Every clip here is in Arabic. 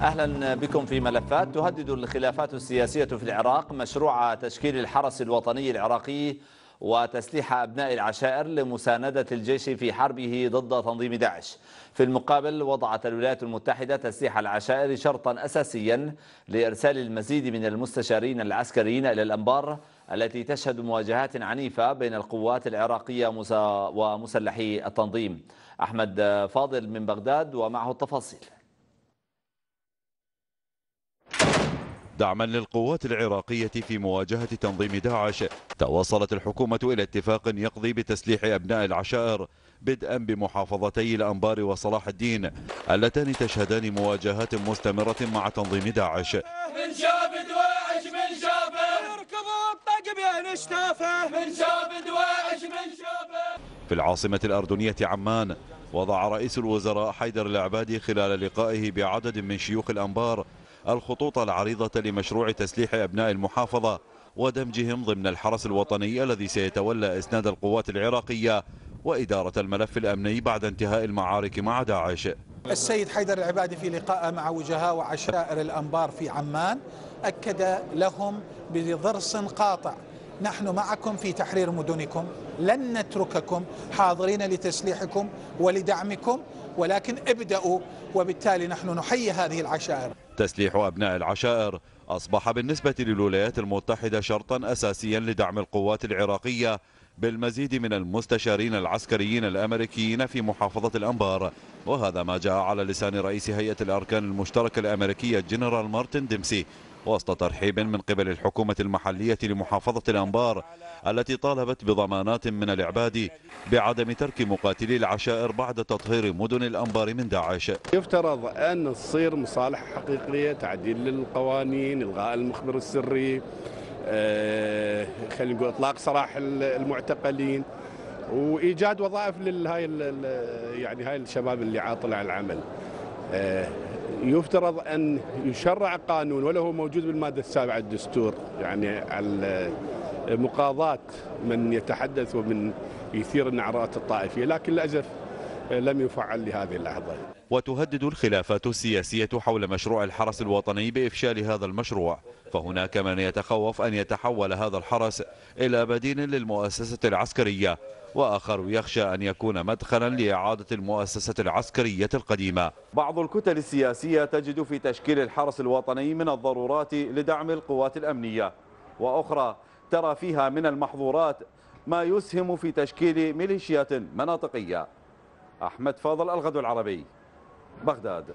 اهلا بكم في ملفات تهدد الخلافات السياسيه في العراق مشروع تشكيل الحرس الوطني العراقي وتسليح ابناء العشائر لمسانده الجيش في حربه ضد تنظيم داعش. في المقابل وضعت الولايات المتحده تسليح العشائر شرطا اساسيا لارسال المزيد من المستشارين العسكريين الى الانبار التي تشهد مواجهات عنيفه بين القوات العراقيه ومسلحي التنظيم. أحمد فاضل من بغداد ومعه التفاصيل دعما للقوات العراقية في مواجهة تنظيم داعش تواصلت الحكومة إلى اتفاق يقضي بتسليح أبناء العشائر بدءا بمحافظتي الأنبار وصلاح الدين اللتان تشهدان مواجهات مستمرة مع تنظيم داعش من شاب دواعش من شاب الطقم يا نشتافه من شاب دواعش من شاب في العاصمة الأردنية عمان وضع رئيس الوزراء حيدر العبادي خلال لقائه بعدد من شيوخ الأنبار الخطوط العريضة لمشروع تسليح أبناء المحافظة ودمجهم ضمن الحرس الوطني الذي سيتولى إسناد القوات العراقية وإدارة الملف الأمني بعد انتهاء المعارك مع داعش السيد حيدر العبادي في لقاء مع وجهاء وعشائر الأنبار في عمان أكد لهم بضرس قاطع نحن معكم في تحرير مدنكم لن نترككم حاضرين لتسليحكم ولدعمكم ولكن ابدأوا وبالتالي نحن نحيي هذه العشائر تسليح أبناء العشائر أصبح بالنسبة للولايات المتحدة شرطا أساسيا لدعم القوات العراقية بالمزيد من المستشارين العسكريين الأمريكيين في محافظة الأنبار وهذا ما جاء على لسان رئيس هيئة الأركان المشتركة الأمريكية جنرال مارتن ديمسي وسط ترحيب من قبل الحكومة المحلية لمحافظة الأنبار التي طالبت بضمانات من العباد بعدم ترك مقاتلي العشائر بعد تطهير مدن الأنبار من داعش يفترض أن تصير مصالح حقيقية تعديل للقوانين إلغاء المخبر السري آه خلينا نقول اطلاق سراح المعتقلين وايجاد وظائف لهاي يعني هاي الشباب اللي عاطل عن العمل آه يفترض أن يشرع قانون ولا هو موجود بالمادة السابعة الدستور يعني مقاضاة من يتحدث ومن يثير النعرات الطائفية لكن للأسف لم يفعل لهذه اللحظة وتهدد الخلافات السياسية حول مشروع الحرس الوطني بإفشال هذا المشروع فهناك من يتخوف أن يتحول هذا الحرس إلى بديل للمؤسسة العسكرية وآخر يخشى أن يكون مدخلا لإعادة المؤسسة العسكرية القديمة بعض الكتل السياسية تجد في تشكيل الحرس الوطني من الضرورات لدعم القوات الأمنية وأخرى ترى فيها من المحظورات ما يسهم في تشكيل ميليشيات مناطقية أحمد فاضل الغد العربي بغداد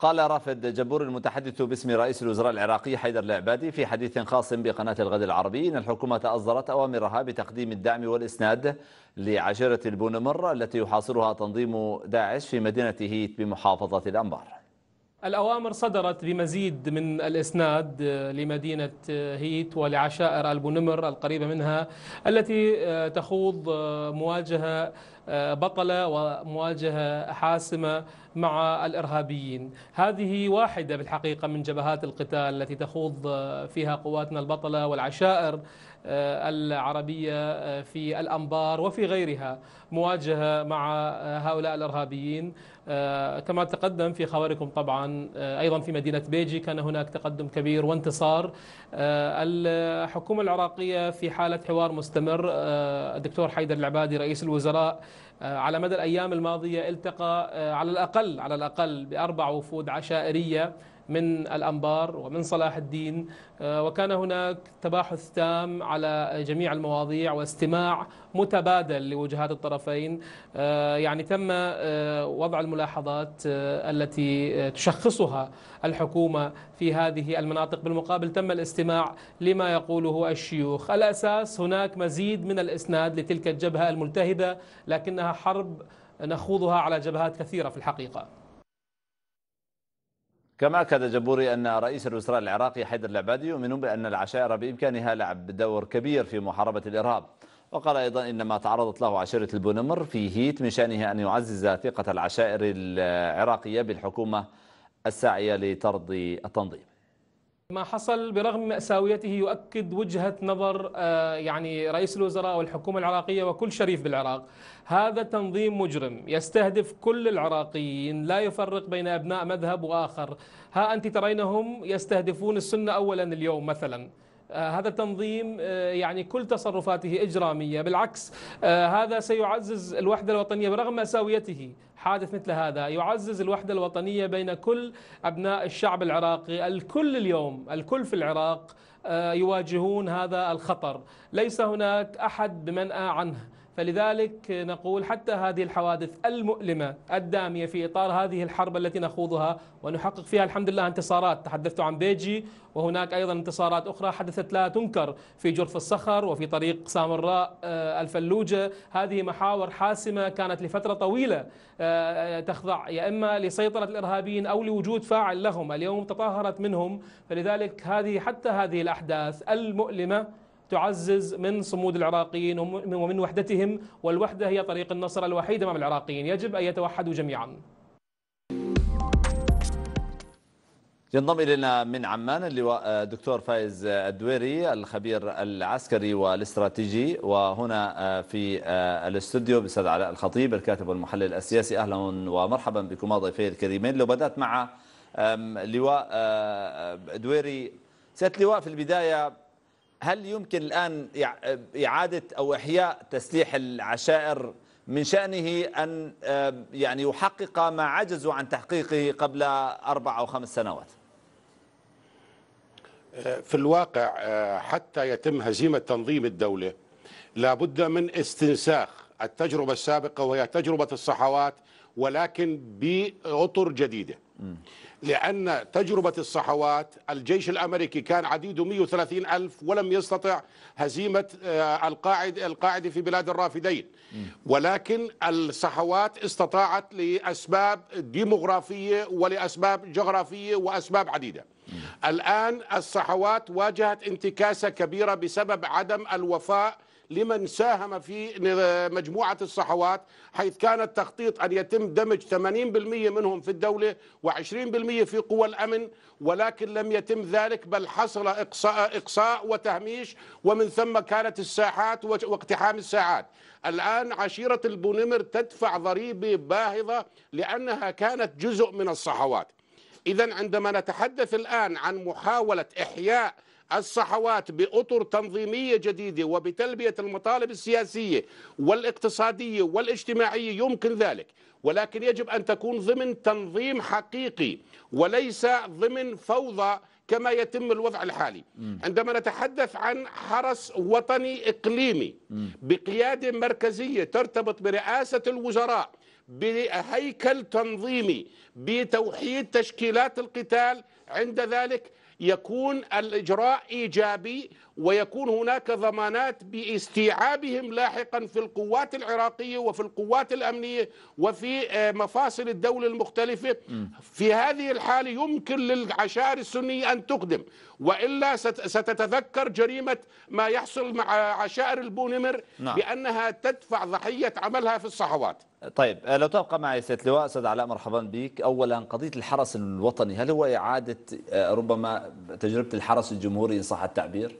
قال رافد جبور المتحدث باسم رئيس الوزراء العراقي حيدر العبادي في حديث خاص بقناة الغد العربي إن الحكومة أصدرت أوامرها بتقديم الدعم والإسناد لعشيرة البونمر التي يحاصرها تنظيم داعش في مدينة هيت بمحافظة الأنبار الأوامر صدرت بمزيد من الإسناد لمدينة هيت ولعشائر البونمر القريبة منها التي تخوض مواجهة آه، بطلة ومواجهة حاسمة مع الإرهابيين هذه واحدة بالحقيقة من جبهات القتال التي تخوض فيها قواتنا البطلة والعشائر آه، العربية آه، في الأنبار وفي غيرها مواجهة مع آه، هؤلاء الإرهابيين كما تقدم في خبركم طبعا أيضا في مدينة بيجي كان هناك تقدم كبير وانتصار الحكومة العراقية في حالة حوار مستمر الدكتور حيدر العبادي رئيس الوزراء على مدى الأيام الماضية التقى على الأقل على الأقل بأربع وفود عشائرية من الأنبار ومن صلاح الدين آه، وكان هناك تباحث تام على جميع المواضيع واستماع متبادل لوجهات الطرفين آه، يعني تم آه، وضع الملاحظات التي تشخصها الحكومة في هذه المناطق بالمقابل تم الاستماع لما يقوله الشيوخ الأساس هناك مزيد من الإسناد لتلك الجبهة الملتهبة لكنها حرب نخوضها على جبهات كثيرة في الحقيقة كما أكد جبوري أن رئيس الوزراء العراقي حيدر العبادي يؤمن بأن العشائر بإمكانها لعب دور كبير في محاربة الإرهاب وقال أيضا إن ما تعرضت له عشيرة البونمر في هيت من شأنه أن يعزز ثقة العشائر العراقية بالحكومة الساعية لطرد التنظيم ما حصل برغم مأساويته يؤكد وجهة نظر آه، يعني رئيس الوزراء والحكومة العراقية وكل شريف بالعراق هذا تنظيم مجرم يستهدف كل العراقيين لا يفرق بين أبناء مذهب وآخر ها أنت ترينهم يستهدفون السنة أولا اليوم مثلا آه، هذا التنظيم آه، يعني كل تصرفاته إجرامية بالعكس آه، هذا سيعزز الوحدة الوطنية برغم مساويته حادث مثل هذا يعزز الوحدة الوطنية بين كل أبناء الشعب العراقي الكل اليوم الكل في العراق يواجهون هذا الخطر ليس هناك أحد بمنأى عنه فلذلك نقول حتى هذه الحوادث المؤلمة الدامية في إطار هذه الحرب التي نخوضها ونحقق فيها الحمد لله انتصارات تحدثت عن بيجي وهناك أيضا انتصارات أخرى حدثت لا تنكر في جرف الصخر وفي طريق سامراء آه، الفلوجة هذه محاور حاسمة كانت لفترة طويلة آه، آه، تخضع يا إما لسيطرة الإرهابيين أو لوجود فاعل لهم اليوم تطهرت منهم فلذلك هذه حتى هذه الأحداث المؤلمة تعزز من صمود العراقيين ومن وحدتهم والوحدة هي طريق النصر الوحيد أمام العراقيين يجب أن يتوحدوا جميعا ينضم إلينا من عمان اللواء آه، دكتور فايز آه، الدويري الخبير العسكري والاستراتيجي وهنا آه، في الاستوديو بسد علاء الخطيب الكاتب والمحلل السياسي أهلا ومرحبا بكم ضيفي الكريمين لو بدأت مع لواء دويري سيادة لواء في البداية هل يمكن الآن إعادة أو إحياء تسليح العشائر من شأنه أن يعني يحقق ما عجزوا عن تحقيقه قبل أربع أو خمس سنوات في الواقع آه، حتى يتم هزيمة تنظيم الدولة لابد من استنساخ التجربة السابقة وهي تجربة الصحوات ولكن بأطر جديدة لأن تجربة الصحوات الجيش الأمريكي كان عديده 130 ألف ولم يستطع هزيمة آه، القاعد القاعدة في بلاد الرافدين ولكن الصحوات استطاعت لأسباب ديمغرافية ولأسباب جغرافية وأسباب عديدة الآن الصحوات واجهت انتكاسة كبيرة بسبب عدم الوفاء لمن ساهم في مجموعة الصحوات حيث كان التخطيط أن يتم دمج 80% منهم في الدولة و20% في قوى الأمن ولكن لم يتم ذلك بل حصل إقصاء, إقصاء وتهميش ومن ثم كانت الساحات واقتحام الساعات الآن عشيرة البونمر تدفع ضريبة باهظة لأنها كانت جزء من الصحوات إذا عندما نتحدث الآن عن محاولة إحياء الصحوات باطر تنظيميه جديده وبتلبيه المطالب السياسيه والاقتصاديه والاجتماعيه يمكن ذلك ولكن يجب ان تكون ضمن تنظيم حقيقي وليس ضمن فوضى كما يتم الوضع الحالي عندما نتحدث عن حرس وطني إقليمي بقيادة مركزية ترتبط برئاسة الوزراء بهيكل تنظيمي بتوحيد تشكيلات القتال عند ذلك يكون الإجراء إيجابي ويكون هناك ضمانات باستيعابهم لاحقا في القوات العراقية وفي القوات الأمنية وفي آه، مفاصل الدولة المختلفة في هذه الحالة يمكن للعشائر السنية أن تقدم وإلا ستتذكر جريمة ما يحصل مع عشائر البونمر نعم. بأنها تدفع ضحية عملها في الصحوات طيب آه، لو تبقى معي سيد لواء استاذ علاء مرحبا بك اولا قضيه الحرس الوطني هل هو اعاده آه، ربما تجربه الحرس الجمهوري ان صح التعبير؟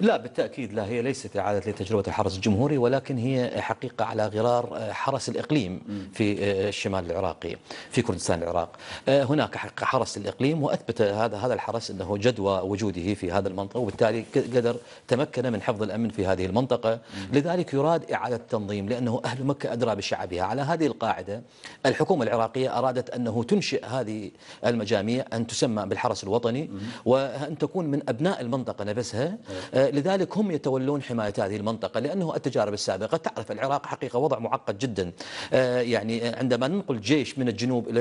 لا بالتأكيد لا هي ليست إعادة لتجربة الحرس الجمهوري ولكن هي حقيقة على غرار حرس الإقليم في آه، الشمال العراقي في كردستان العراق آه، هناك حرس الإقليم وأثبت هذا هذا الحرس أنه جدوى وجوده في هذا المنطقة وبالتالي قدر تمكن من حفظ الأمن في هذه المنطقة لذلك يراد إعادة تنظيم لأنه أهل مكة أدرى بشعبها على هذه القاعدة الحكومة العراقية أرادت أنه تنشئ هذه المجاميع أن تسمى بالحرس الوطني وأن تكون من أبناء المنطقة نفسها أيوة. آه، لذلك هم يتولون حماية هذه المنطقة لأنه التجارب السابقة تعرف العراق حقيقة وضع معقد جدا آه، يعني عندما ننقل جيش من الجنوب إلى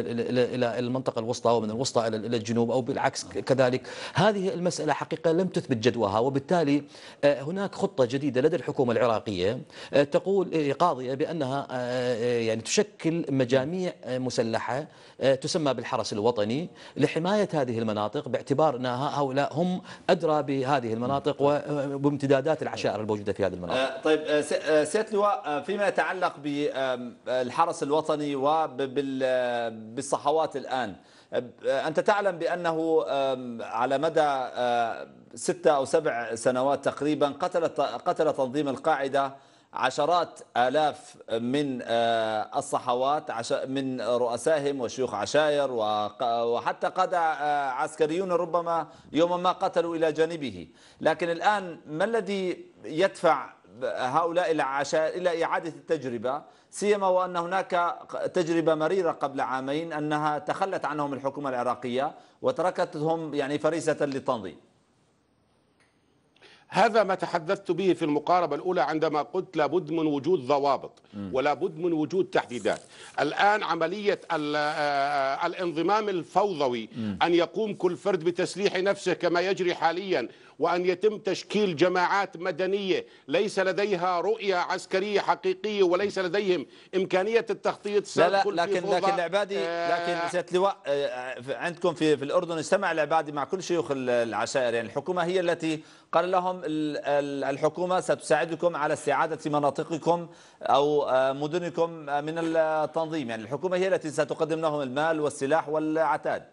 إلى المنطقة الوسطى ومن الوسطى إلى الجنوب أو بالعكس كذلك هذه المسألة حقيقة لم تثبت جدواها وبالتالي آه، هناك خطة جديدة لدى الحكومة العراقية آه، تقول قاضية بأنها يعني تشكل مجاميع مسلحة تسمى بالحرس الوطني لحماية هذه المناطق باعتبار أن هؤلاء هم أدرى بهذه المناطق بامتدادات العشائر الموجودة في هذه المناطق آه، طيب آه، آه، سيادة اللواء فيما يتعلق بالحرس الوطني وبالصحوات الآن أنت تعلم بأنه على مدى ستة أو سبع سنوات تقريبا قتل قتل تنظيم القاعدة عشرات آلاف من آه، الصحوات من رؤسائهم وشيوخ عشائر وحتى قادة آه، عسكريون ربما يوما ما قتلوا إلى جانبه لكن الآن ما الذي يدفع هؤلاء العشائر إلى إعادة التجربة سيما وأن هناك تجربة مريرة قبل عامين أنها تخلت عنهم الحكومة العراقية وتركتهم يعني فريسة للتنظيم هذا ما تحدثت به في المقاربة الأولى عندما قلت لابد من وجود ضوابط ولابد من وجود تحديدات الآن عملية آه، آه، الانضمام الفوضوي أن يقوم كل فرد بتسليح نفسه كما يجري حاليا وأن يتم تشكيل جماعات مدنية ليس لديها رؤية عسكرية حقيقية وليس لديهم إمكانية التخطيط لا لا لكن لكن العبادي آه، لكن سيادة لواء آه، آه، عندكم في في الأردن اجتمع العبادي مع كل شيوخ العشائر يعني الحكومة هي التي قال لهم الحكومة ستساعدكم على استعادة مناطقكم أو مدنكم من التنظيم يعني الحكومة هي التي ستقدم لهم المال والسلاح والعتاد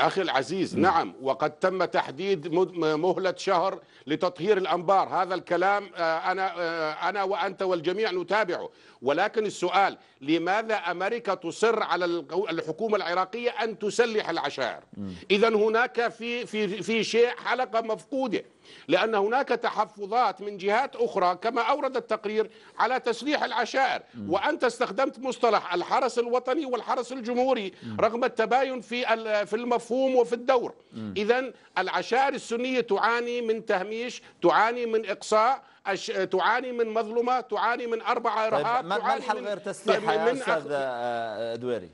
أخي العزيز نعم وقد تم تحديد مهلة شهر لتطهير الأنبار هذا الكلام آه، أنا, آه، أنا وأنت والجميع نتابعه ولكن السؤال لماذا أمريكا تصر على الحكومة العراقية أن تسلح العشائر إذا هناك في, في, في شيء حلقة مفقودة لأن هناك تحفظات من جهات أخرى كما أورد التقرير على تسليح العشائر وأنت استخدمت مصطلح الحرس الوطني والحرس الجمهوري رغم التباين في في المفهوم وفي الدور إذا العشائر السنية تعاني من تهميش تعاني من إقصاء أش... تعاني من مظلمه تعاني من اربع طيب، ارهاب طيب ما الحل غير تسليحها يا استاذ آه، آه، دويري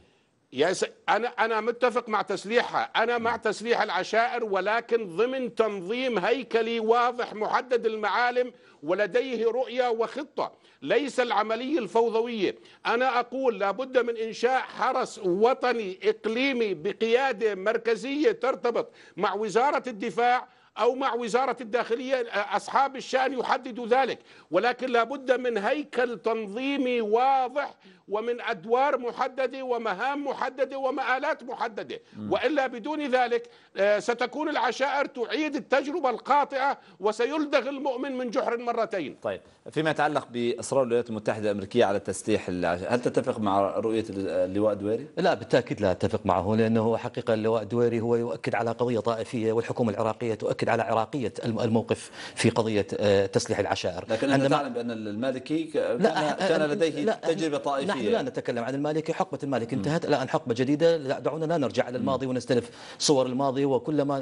يا س... انا انا متفق مع تسليحها، انا مع نعم. تسليح العشائر ولكن ضمن تنظيم هيكلي واضح محدد المعالم ولديه رؤيه وخطه، ليس العمليه الفوضويه، انا اقول لابد من انشاء حرس وطني اقليمي بقياده مركزيه ترتبط مع وزاره الدفاع أو مع وزارة الداخلية أصحاب الشأن يحددوا ذلك ولكن لابد من هيكل تنظيمي واضح ومن ادوار محدده ومهام محدده ومآلات محدده والا بدون ذلك آه، ستكون العشائر تعيد التجربه القاطعه وسيلدغ المؤمن من جحر مرتين طيب فيما يتعلق باصرار الولايات المتحده الامريكيه على تسليح هل تتفق مع رؤيه اللواء دويري لا بالتاكيد لا اتفق معه لانه حقيقه اللواء دويري هو يؤكد على قضيه طائفيه والحكومه العراقيه تؤكد على عراقيه الموقف في قضيه آه، تسليح العشائر لكن انت تعلم بان المالكي كان, لا كان لديه لا تجربه طائفيه نحن لا نتكلم عن المالكي حقبة المالكي انتهت الآن حقبة جديدة لا دعونا لا نرجع الى الماضي ونستلف صور الماضي وكلما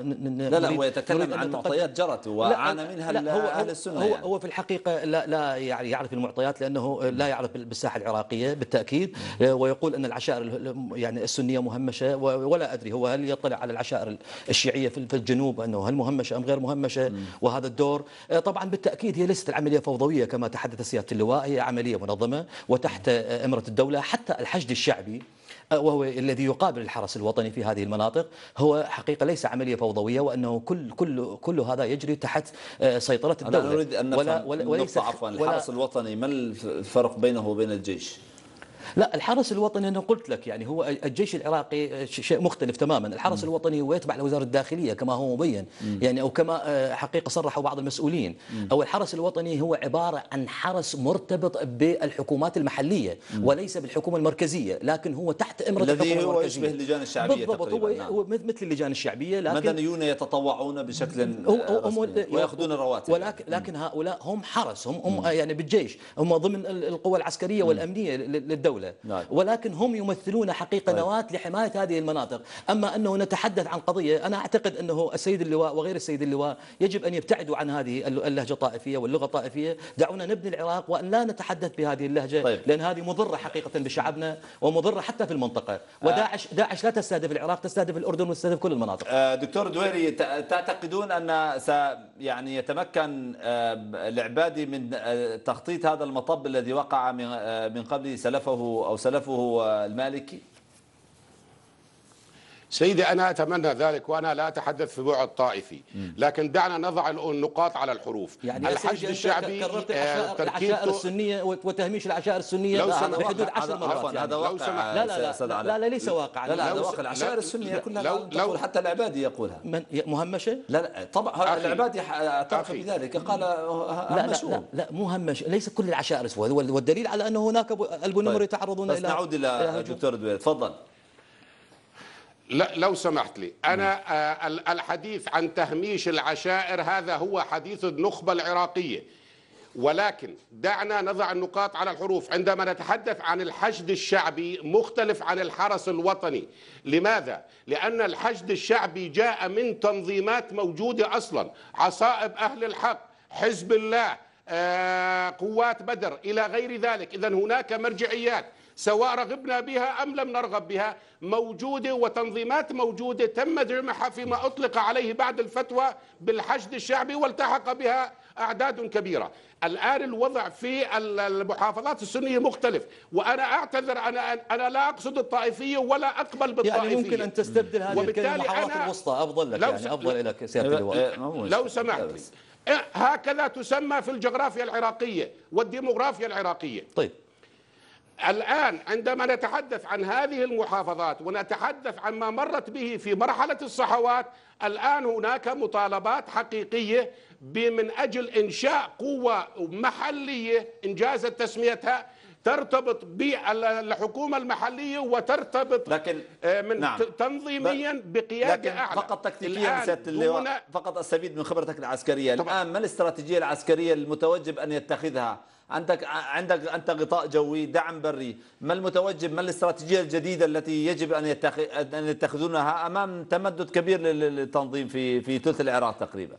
لا لا هو يتكلم عن معطيات جرت وعانى منها لا هو أهل السنة هو, يعني. هو في الحقيقة لا, لا يعني يعرف المعطيات لأنه لا يعرف بالساحة العراقية بالتأكيد آه، ويقول أن العشائر يعني السنية مهمشة ولا أدري هو هل يطلع على العشائر الشيعية في الجنوب أنه هل مهمشة أم غير مهمشة وهذا الدور آه، طبعا بالتأكيد هي ليست العملية فوضوية كما تحدث سيادة اللواء هي عملية منظمة وتحت آه، إمرة الدولة حتى الحشد الشعبي آه، وهو الذي يقابل الحرس الوطني في هذه المناطق هو حقيقه ليس عمليه فوضويه وانه كل كل كل هذا يجري تحت آه، سيطره الدوله أنا اريد ان ولا ولا وليس عفوا الحرس الوطني ما الفرق بينه وبين الجيش لا الحرس الوطني انا قلت لك يعني هو الجيش العراقي شيء مختلف تماما، الحرس م. الوطني هو يتبع لوزاره الداخليه كما هو مبين م. يعني او كما آه، حقيقه صرحوا بعض المسؤولين م. او الحرس الوطني هو عباره عن حرس مرتبط بالحكومات المحليه م. وليس بالحكومه المركزيه، لكن هو تحت امره الحكومه المركزيه الذي هو يشبه اللجان الشعبيه بالضبط هو, نعم. هو مثل اللجان الشعبيه لكن مدنيون يتطوعون بشكل آه، وياخذون الرواتب ولكن لكن هؤلاء هم حرس هم هم يعني بالجيش هم ضمن القوى العسكريه والامنيه للدوله الدولة نعم. ولكن هم يمثلون حقيقة نعم. نواة لحماية هذه المناطق أما أنه نتحدث عن قضية أنا أعتقد أنه السيد اللواء وغير السيد اللواء يجب أن يبتعدوا عن هذه اللهجة الطائفية واللغة الطائفية دعونا نبني العراق وأن لا نتحدث بهذه اللهجة طيب. لأن هذه مضرة حقيقة بشعبنا ومضرة حتى في المنطقة آه. وداعش داعش لا تستهدف العراق تستهدف الأردن وتستهدف كل المناطق آه، دكتور دويري تعتقدون أن س يعني يتمكن آه، العبادي من تخطيط هذا المطب الذي وقع من قبل سلفه أو سلفه المالكي سيدي أنا أتمنى ذلك وأنا لا أتحدث في بعد طائفي لكن دعنا نضع النقاط على الحروف يعني الحشد الشعبي كررت العشائر, آه، العشائر السنية وتهميش العشائر السنية لو سمحت بحدود عشر مرات يعني. هذا واقع لا لا لا, لا, لا ليس واقع لا لا هذا واقع العشائر السنية كلها لو لو حتى العبادي يقولها من مهمشة؟ لا لا طبعا العبادي اعترف بذلك قال لا لا لا, لا مو همشة ليس كل العشائر والدليل على أنه هناك البنمر يتعرضون طيب. إلى بس نعود إلى الدكتور تفضل لا لو سمحت لي أنا آه، الحديث عن تهميش العشائر هذا هو حديث النخبة العراقية ولكن دعنا نضع النقاط على الحروف عندما نتحدث عن الحشد الشعبي مختلف عن الحرس الوطني لماذا؟ لأن الحشد الشعبي جاء من تنظيمات موجودة أصلا عصائب أهل الحق حزب الله آه، قوات بدر إلى غير ذلك إذا هناك مرجعيات سواء رغبنا بها أم لم نرغب بها موجودة وتنظيمات موجودة تم جمعها فيما أطلق عليه بعد الفتوى بالحشد الشعبي والتحق بها أعداد كبيرة الآن الوضع في المحافظات السنية مختلف وأنا أعتذر أنا أنا لا أقصد الطائفية ولا أقبل بالطائفية يعني ممكن أن تستبدل هذه أنا الوسطى أفضل لك يعني أفضل لك سيادة اللواء لو سمحت إيه، هكذا تسمى في الجغرافيا العراقية والديموغرافيا العراقية طيب الآن عندما نتحدث عن هذه المحافظات ونتحدث عن ما مرت به في مرحلة الصحوات الآن هناك مطالبات حقيقية من أجل إنشاء قوة محلية إنجاز تسميتها ترتبط بالحكومة المحلية وترتبط لكن آه، من نعم تنظيميا بقيادة لكن أعلى فقط تكتيكيا سيادة اللواء فقط أستفيد من خبرتك العسكرية طبعا. الآن ما الاستراتيجية العسكرية المتوجب أن يتخذها عندك عندك انت غطاء جوي دعم بري ما المتوجب ما الاستراتيجيه الجديده التي يجب ان ان يتخذونها امام تمدد كبير للتنظيم في في ثلث العراق تقريبا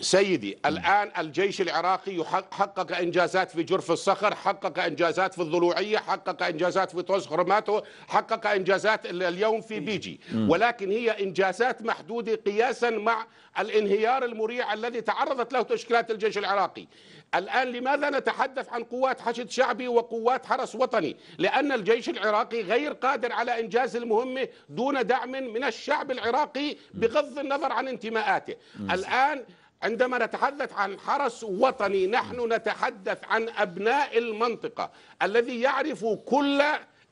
سيدي الآن الجيش العراقي حقق إنجازات في جرف الصخر حقق إنجازات في الضلوعية حقق إنجازات في طوس خرماته حقق إنجازات اليوم في بيجي ولكن هي إنجازات محدودة قياسا مع الانهيار المريع الذي تعرضت له تشكيلات الجيش العراقي الآن لماذا نتحدث عن قوات حشد شعبي وقوات حرس وطني لأن الجيش العراقي غير قادر على إنجاز المهمة دون دعم من الشعب العراقي بغض النظر عن انتماءاته الآن عندما نتحدث عن حرس وطني نحن نتحدث عن أبناء المنطقة الذي يعرف كل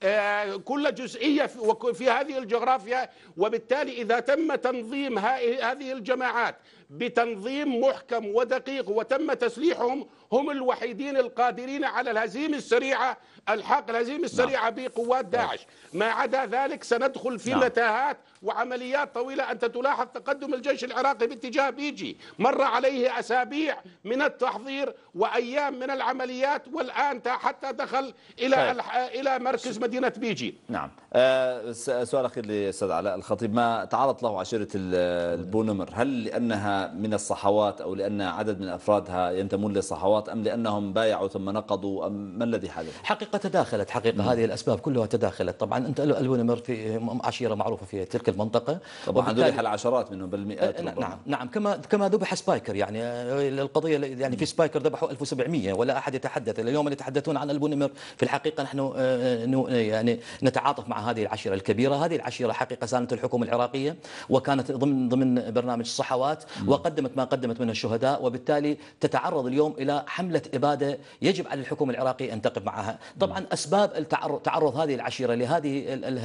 آه، كل جزئية في هذه الجغرافيا وبالتالي إذا تم تنظيم هذه الجماعات بتنظيم محكم ودقيق وتم تسليحهم هم الوحيدين القادرين على الهزيمه السريعه الحق الهزيمه نعم. السريعه نعم. بقوات داعش ما عدا ذلك سندخل في نعم. متاهات وعمليات طويله انت تلاحظ تقدم الجيش العراقي باتجاه بيجي مر عليه اسابيع من التحضير وايام من العمليات والان حتى دخل الى طيب. الى مركز مدينه بيجي نعم آه، سؤال اخير للاستاذ علاء الخطيب ما تعرضت له عشيره البونمر هل لانها من الصحوات أو لأن عدد من أفرادها ينتمون للصحوات أم لأنهم بايعوا ثم نقضوا أم ما الذي حدث حقيقة تداخلت حقيقة م. هذه الأسباب كلها تداخلت طبعا أنت الونمر في عشيرة معروفة في تلك المنطقة طبعا ذبح العشرات منهم بالمئات أه، نعم ربما. نعم كما كما ذبح سبايكر يعني آه، القضية يعني في سبايكر ذبحوا 1700 ولا أحد يتحدث اليوم يتحدثون عن البونمر في الحقيقة نحن آه، يعني نتعاطف مع هذه العشيرة الكبيرة هذه العشيرة حقيقة سانت الحكومة العراقية وكانت ضمن ضمن برنامج الصحوات وقدمت ما قدمت من الشهداء وبالتالي تتعرض اليوم إلى حملة إبادة يجب على الحكومة العراقية أن تقف معها طبعا أسباب تعرض هذه العشيرة لهذه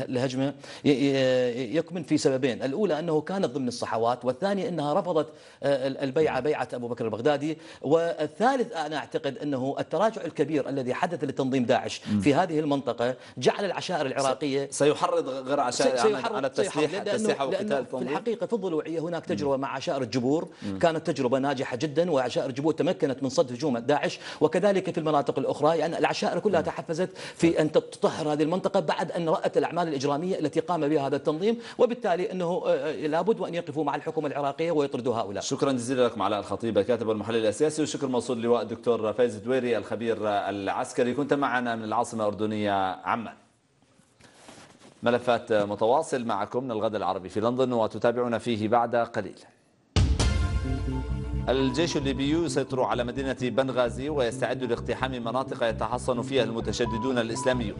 الهجمة يكمن في سببين الأولى أنه كانت ضمن الصحوات والثانيه أنها رفضت آه، البيعة نعم. بيعة أبو بكر البغدادي والثالث أنا أعتقد أنه التراجع الكبير الذي حدث لتنظيم داعش في هذه المنطقة جعل العشائر العراقية سيحرض غير عشائر على التسليح التسليح لأنه في الحقيقة في الضلوعية هناك تجربة مع عشائر الجبور جبور كانت تجربة ناجحة جدا وعشائر جبور تمكنت من صد هجوم داعش وكذلك في المناطق الأخرى لأن يعني العشائر كلها تحفزت في أن تطهر هذه المنطقة بعد أن رأت الأعمال الإجرامية التي قام بها هذا التنظيم وبالتالي أنه آه، آه، لابد وأن يقفوا مع الحكومة العراقية ويطردوا هؤلاء شكرا جزيلا لكم علاء الخطيب الكاتب والمحلل السياسي وشكر موصول لواء الدكتور فايز دويري الخبير العسكري كنت معنا من العاصمة الأردنية عمان ملفات متواصل معكم من الغد العربي في لندن وتتابعون فيه بعد قليل الجيش الليبي يسيطر على مدينة بنغازي ويستعد لاقتحام مناطق يتحصن فيها المتشددون الإسلاميون